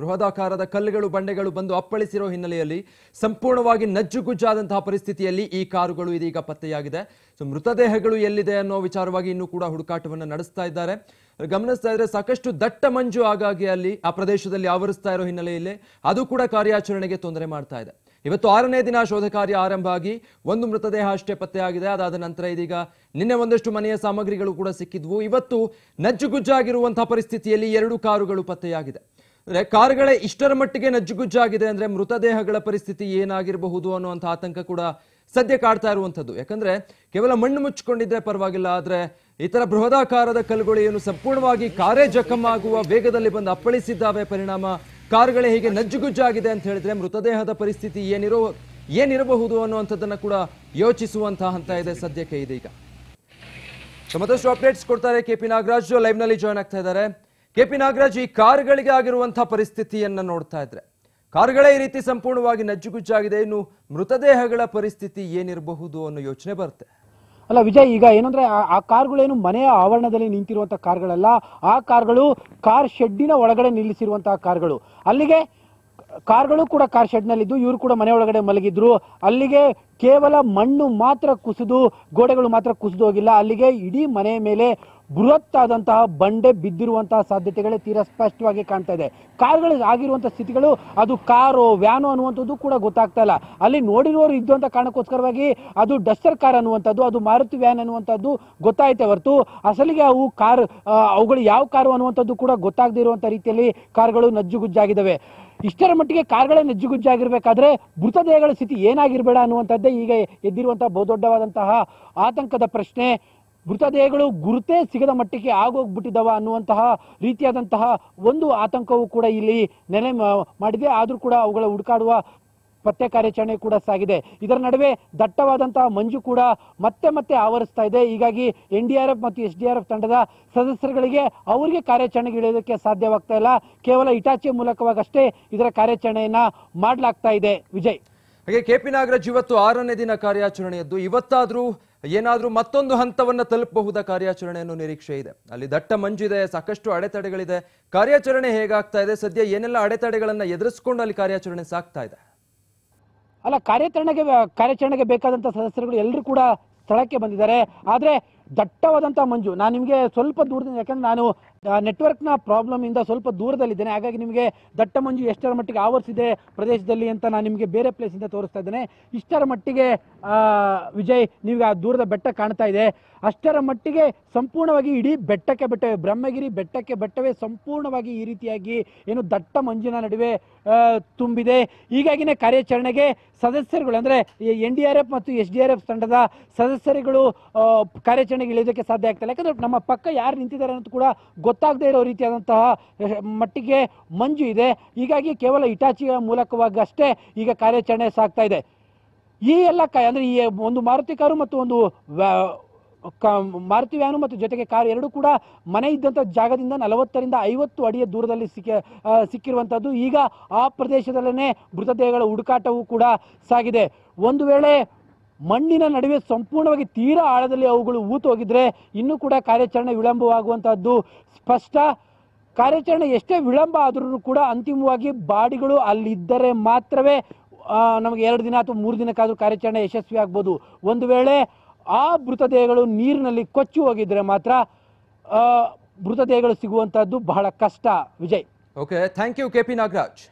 ಬೃಹದಾಕಾರದ ಕಲ್ಲುಗಳು ಬಂಡೆಗಳು ಬಂದು ಅಪ್ಪಳಿಸಿರೋ ಹಿನ್ನೆಲೆಯಲ್ಲಿ ಸಂಪೂರ್ಣವಾಗಿ ನಜ್ಜುಗುಜ್ಜಾದಂತಹ ಪರಿಸ್ಥಿತಿಯಲ್ಲಿ ಈ ಕಾರುಗಳು ಇದೀಗ ಪತ್ತೆಯಾಗಿದೆ ಸೊ ಮೃತದೇಹಗಳು ಎಲ್ಲಿದೆ ಅನ್ನೋ ವಿಚಾರವಾಗಿ ಇನ್ನೂ ಕೂಡ ಹುಡುಕಾಟವನ್ನು ನಡೆಸ್ತಾ ಇದ್ದಾರೆ ಗಮನಿಸ್ತಾ ಇದ್ರೆ ಸಾಕಷ್ಟು ದಟ್ಟ ಮಂಜು ಆಗಾಗಿ ಅಲ್ಲಿ ಆ ಪ್ರದೇಶದಲ್ಲಿ ಆವರಿಸ್ತಾ ಇರೋ ಹಿನ್ನೆಲೆಯಲ್ಲಿ ಅದು ಕೂಡ ಕಾರ್ಯಾಚರಣೆಗೆ ತೊಂದರೆ ಮಾಡ್ತಾ ಇದೆ ಇವತ್ತು ಆರನೇ ದಿನ ಶೋಧ ಕಾರ್ಯ ಆರಂಭ ಆಗಿ ಒಂದು ಮೃತದೇಹ ಅಷ್ಟೇ ಪತ್ತೆಯಾಗಿದೆ ಅದಾದ ನಂತರ ಇದೀಗ ನಿನ್ನೆ ಒಂದಷ್ಟು ಮನೆಯ ಸಾಮಗ್ರಿಗಳು ಕೂಡ ಸಿಕ್ಕಿದ್ವು ಇವತ್ತು ನಜ್ಜುಗುಜ್ಜಾಗಿರುವಂತಹ ಪರಿಸ್ಥಿತಿಯಲ್ಲಿ ಎರಡು ಕಾರುಗಳು ಪತ್ತೆಯಾಗಿದೆ ಅಂದ್ರೆ ಕಾರುಗಳೇ ಇಷ್ಟರ ಮಟ್ಟಿಗೆ ನಜ್ಜುಗುಜ್ಜಾಗಿದೆ ಅಂದ್ರೆ ಮೃತದೇಹಗಳ ಪರಿಸ್ಥಿತಿ ಏನಾಗಿರಬಹುದು ಅನ್ನುವಂತಹ ಆತಂಕ ಕೂಡ ಸದ್ಯ ಕಾಡ್ತಾ ಇರುವಂಥದ್ದು ಯಾಕಂದ್ರೆ ಕೇವಲ ಮಣ್ಣು ಮುಚ್ಚಿಕೊಂಡಿದ್ರೆ ಪರವಾಗಿಲ್ಲ ಆದ್ರೆ ಇತರ ಬೃಹದಾಕಾರದ ಕಲ್ಲುಗಳು ಏನು ಸಂಪೂರ್ಣವಾಗಿ ಕಾರೇ ಆಗುವ ವೇಗದಲ್ಲಿ ಬಂದು ಅಪ್ಪಳಿಸಿದ್ದಾವೆ ಪರಿಣಾಮ ಕಾರುಗಳೇ ಹೀಗೆ ನಜ್ಜುಗುಜ್ಜಾಗಿದೆ ಅಂತ ಹೇಳಿದ್ರೆ ಮೃತದೇಹದ ಪರಿಸ್ಥಿತಿ ಏನಿರೋ ಏನಿರಬಹುದು ಅನ್ನುವಂಥದ್ದನ್ನ ಕೂಡ ಯೋಚಿಸುವಂತಹ ಹಂತ ಇದೆ ಸದ್ಯಕ್ಕೆ ಇದೀಗ ಮತ್ತಷ್ಟು ಅಪ್ಡೇಟ್ಸ್ ಕೊಡ್ತಾರೆ ಕೆ ಪಿ ನಾಗರಾಜ್ ಲೈವ್ನಲ್ಲಿ ಜಾಯ್ನ್ ಆಗ್ತಾ ಇದ್ದಾರೆ ಕೆ ಪಿ ನಾಗರಾಜ್ ಈ ಕಾರುಗಳಿಗೆ ಆಗಿರುವಂತಹ ಪರಿಸ್ಥಿತಿಯನ್ನ ನೋಡ್ತಾ ಇದ್ರೆ ಕಾರುಗಳೇ ಈ ರೀತಿ ಸಂಪೂರ್ಣವಾಗಿ ನಜ್ಜುಗುಜ್ಜಾಗಿದೆ ಇನ್ನು ಮೃತದೇಹಗಳ ಪರಿಸ್ಥಿತಿ ಏನಿರಬಹುದು ಅನ್ನೋ ಯೋಚನೆ ಬರುತ್ತೆ ಅಲ್ಲ ವಿಜಯ್ ಈಗ ಏನಂದ್ರೆ ಆ ಕಾರ್ಗಳೇನು ಮನೆಯ ಆವರಣದಲ್ಲಿ ನಿಂತಿರುವಂತಹ ಕಾರ್ಗಳಲ್ಲ ಆ ಕಾರ್ಗಳು ಕಾರ್ ಶೆಡ್ಡಿನ ಒಳಗಡೆ ನಿಲ್ಲಿಸಿರುವಂತಹ ಕಾರ್ಗಳು ಅಲ್ಲಿಗೆ ಕಾರ್ಗಳು ಕೂಡ ಕಾರ್ ಶೆಡ್ನಲ್ಲಿದ್ದು ಇವರು ಕೂಡ ಮನೆ ಒಳಗಡೆ ಮಲಗಿದ್ರು ಅಲ್ಲಿಗೆ ಕೇವಲ ಮಣ್ಣು ಮಾತ್ರ ಕುಸಿದು ಗೋಡೆಗಳು ಮಾತ್ರ ಕುಸಿದು ಹೋಗಿಲ್ಲ ಅಲ್ಲಿಗೆ ಇಡೀ ಮನೆಯ ಮೇಲೆ ಬೃಹತ್ ಆದಂತಹ ಬಂಡೆ ಬಿದ್ದಿರುವಂತಹ ಸಾಧ್ಯತೆಗಳೇ ತೀರಾ ಸ್ಪಷ್ಟವಾಗಿ ಕಾಣ್ತಾ ಇದೆ ಕಾರ್ಗಳ ಆಗಿರುವಂತಹ ಸ್ಥಿತಿಗಳು ಅದು ಕಾರು ವ್ಯಾನು ಅನ್ನುವಂಥದ್ದು ಕೂಡ ಗೊತ್ತಾಗ್ತಾ ಇಲ್ಲ ಅಲ್ಲಿ ನೋಡಿರೋರು ಇದ್ದು ಕಾರಣಕ್ಕೋಸ್ಕರವಾಗಿ ಅದು ಡಸ್ಟರ್ ಕಾರ್ ಅನ್ನುವಂಥದ್ದು ಅದು ಮಾರುತಿ ವ್ಯಾನ್ ಅನ್ನುವಂಥದ್ದು ಗೊತ್ತಾಯ್ತೆ ಹೊರತು ಅಸಲಿಗೆ ಅವು ಕಾರ್ ಅವುಗಳು ಯಾವ ಕಾರು ಅನ್ನುವಂಥದ್ದು ಕೂಡ ಇರುವಂತಹ ರೀತಿಯಲ್ಲಿ ಕಾರ್ಗಳು ನಜ್ಜುಗುಜ್ಜಾಗಿದ್ದಾವೆ ಇಷ್ಟರ ಮಟ್ಟಿಗೆ ಕಾರ್ಗಳೇ ನಜ್ಜುಗುಜ್ಜಾಗಿರ್ಬೇಕಾದ್ರೆ ಮೃತದೇಹಗಳ ಸ್ಥಿತಿ ಏನಾಗಿರಬೇಡ ಅನ್ನುವಂಥದ್ದೇ ಈಗ ಎದ್ದಿರುವಂತಹ ಬಹುದೊಡ್ಡವಾದಂತಹ ಆತಂಕದ ಪ್ರಶ್ನೆ ಮೃತದೇಹಗಳು ಗುರುತೇ ಸಿಗದ ಮಟ್ಟಿಗೆ ಆಗೋಗ್ಬಿಟ್ಟಿದ್ದಾವ ಅನ್ನುವಂತಹ ರೀತಿಯಾದಂತಹ ಒಂದು ಆತಂಕವೂ ಕೂಡ ಇಲ್ಲಿ ನೆಲೆ ಮಾಡಿದೆ ಆದರೂ ಕೂಡ ಅವುಗಳ ಹುಡುಕಾಡುವ ಪತ್ತೆ ಕಾರ್ಯಾಚರಣೆ ಕೂಡ ಸಾಗಿದೆ ಇದರ ನಡುವೆ ದಟ್ಟವಾದಂತಹ ಮಂಜು ಕೂಡ ಮತ್ತೆ ಮತ್ತೆ ಆವರಿಸ್ತಾ ಇದೆ ಹೀಗಾಗಿ ಎನ್ ಡಿ ಆರ್ ಎಫ್ ಮತ್ತು ಎಸ್ ಡಿ ಆರ್ ಎಫ್ ತಂಡದ ಸದಸ್ಯರುಗಳಿಗೆ ಅವರಿಗೆ ಕಾರ್ಯಾಚರಣೆಗೆ ಇಳಿಯೋದಕ್ಕೆ ಸಾಧ್ಯವಾಗ್ತಾ ಇಲ್ಲ ಕೇವಲ ಇಟಾಚಿಯ ಮೂಲಕವಾಗಷ್ಟೇ ಇದರ ಕಾರ್ಯಾಚರಣೆಯನ್ನ ಮಾಡಲಾಗ್ತಾ ಇದೆ ವಿಜಯ್ ಹಾಗೆ ಕೆಪಿ ನಾಗರಾಜ್ ಇವತ್ತು ಆರನೇ ದಿನ ಕಾರ್ಯಾಚರಣೆಯದ್ದು ಇವತ್ತಾದರೂ ಏನಾದರೂ ಮತ್ತೊಂದು ಹಂತವನ್ನು ತಲುಪಬಹುದ ಕಾರ್ಯಾಚರಣೆಯನ್ನು ನಿರೀಕ್ಷೆ ಇದೆ ಅಲ್ಲಿ ದಟ್ಟ ಮಂಜಿದೆ ಸಾಕಷ್ಟು ಅಡೆತಡೆಗಳಿದೆ ಕಾರ್ಯಾಚರಣೆ ಹೇಗಾಗ್ತಾ ಇದೆ ಸದ್ಯ ಏನೆಲ್ಲ ಅಡೆತಡೆಗಳನ್ನು ಎದುರಿಸಿಕೊಂಡು ಅಲ್ಲಿ ಕಾರ್ಯಾಚರಣೆ ಸಾಕ್ತಾ ಇದೆ ಅಲ್ಲ ಕಾರ್ಯಾಚರಣೆಗೆ ಕಾರ್ಯಾಚರಣೆಗೆ ಬೇಕಾದಂತಹ ಸದಸ್ಯರುಗಳು ಎಲ್ಲರೂ ಕೂಡ ಸ್ಥಳಕ್ಕೆ ಬಂದಿದ್ದಾರೆ ಆದರೆ ದಟ್ಟವಾದಂಥ ಮಂಜು ನಾನು ನಿಮಗೆ ಸ್ವಲ್ಪ ದೂರದಿಂದ ಯಾಕಂದರೆ ನಾನು ನೆಟ್ವರ್ಕ್ನ ಪ್ರಾಬ್ಲಮಿಂದ ಸ್ವಲ್ಪ ದೂರದಲ್ಲಿದ್ದೇನೆ ಹಾಗಾಗಿ ನಿಮಗೆ ದಟ್ಟ ಮಂಜು ಎಷ್ಟರ ಮಟ್ಟಿಗೆ ಆವರಿಸಿದೆ ಪ್ರದೇಶದಲ್ಲಿ ಅಂತ ನಾನು ನಿಮಗೆ ಬೇರೆ ಪ್ಲೇಸಿಂದ ತೋರಿಸ್ತಾ ಇದ್ದೇನೆ ಇಷ್ಟರ ಮಟ್ಟಿಗೆ ವಿಜಯ್ ನಿಮಗೆ ಆ ದೂರದ ಬೆಟ್ಟ ಕಾಣ್ತಾ ಇದೆ ಅಷ್ಟರ ಮಟ್ಟಿಗೆ ಸಂಪೂರ್ಣವಾಗಿ ಇಡೀ ಬೆಟ್ಟಕ್ಕೆ ಬೆಟ್ಟವೇ ಬ್ರಹ್ಮಗಿರಿ ಬೆಟ್ಟಕ್ಕೆ ಬೆಟ್ಟವೇ ಸಂಪೂರ್ಣವಾಗಿ ಈ ರೀತಿಯಾಗಿ ಏನು ದಟ್ಟ ಮಂಜಿನ ನಡುವೆ ತುಂಬಿದೆ ಹೀಗಾಗಿನೇ ಕಾರ್ಯಾಚರಣೆಗೆ ಸದಸ್ಯರುಗಳು ಅಂದರೆ ಎನ್ ಡಿ ಆರ್ ಎಫ್ ಮತ್ತು ಎಸ್ ಡಿ ಆರ್ ಎಫ್ ತಂಡದ ಸದಸ್ಯರುಗಳು ಕಾರ್ಯಾಚರಣೆ ಇಳಿಯೋದಕ್ಕೆ ಸಾಧ್ಯ ಆಗ್ತಾ ಇಲ್ಲ ನಮ್ಮ ಪಕ್ಕ ಯಾರು ನಿಂತಿದ್ದಾರೆ ಅಂತ ಕೂಡ ಗೊತ್ತಾಗದೇ ಇರೋ ರೀತಿಯಾದಂತಹ ಮಟ್ಟಿಗೆ ಮಂಜು ಇದೆ ಹೀಗಾಗಿ ಕೇವಲ ಇಟಾಚಿಯ ಮೂಲಕವಾಗಷ್ಟೇ ಈಗ ಕಾರ್ಯಾಚರಣೆ ಸಾಗ್ತಾ ಇದೆ ಈ ಎಲ್ಲ ಕ ಅಂದರೆ ಈ ಒಂದು ಮಾರುತಿ ಕಾರು ಮತ್ತು ಒಂದು ಮಾರುತಿ ವ್ಯಾನು ಮತ್ತು ಜೊತೆಗೆ ಕಾರು ಎರಡೂ ಕೂಡ ಮನೆ ಇದ್ದಂಥ ಜಾಗದಿಂದ ನಲವತ್ತರಿಂದ ಐವತ್ತು ಅಡಿಯ ದೂರದಲ್ಲಿ ಸಿಕ್ಕಿ ಸಿಕ್ಕಿರುವಂಥದ್ದು ಈಗ ಆ ಪ್ರದೇಶದಲ್ಲೇ ಮೃತದೇಹಗಳ ಹುಡುಕಾಟವೂ ಕೂಡ ಸಾಗಿದೆ ಒಂದು ವೇಳೆ ಮಣ್ಣಿನ ನಡುವೆ ಸಂಪೂರ್ಣವಾಗಿ ತೀರಾ ಆಳದಲ್ಲಿ ಅವುಗಳು ಹೋಗಿದ್ರೆ ಇನ್ನೂ ಕೂಡ ಕಾರ್ಯಾಚರಣೆ ವಿಳಂಬವಾಗುವಂತಹದ್ದು ಸ್ಪಷ್ಟ ಕಾರ್ಯಾಚರಣೆ ಎಷ್ಟೇ ವಿಳಂಬ ಆದರೂ ಕೂಡ ಅಂತಿಮವಾಗಿ ಬಾಡಿಗಳು ಅಲ್ಲಿದ್ದರೆ ಮಾತ್ರವೇ ನಮಗೆ ಎರಡು ದಿನ ಅಥವಾ ಮೂರು ದಿನಕ್ಕಾದರೂ ಕಾರ್ಯಾಚರಣೆ ಯಶಸ್ವಿ ಆಗ್ಬೋದು ಒಂದು ವೇಳೆ ಆ ಮೃತದೇಹಗಳು ನೀರಿನಲ್ಲಿ ಕೊಚ್ಚಿ ಹೋಗಿದ್ರೆ ಮಾತ್ರ ಮೃತದೇಹಗಳು ಸಿಗುವಂತಹದ್ದು ಬಹಳ ಕಷ್ಟ Vijay okay thank you K P Nagaraj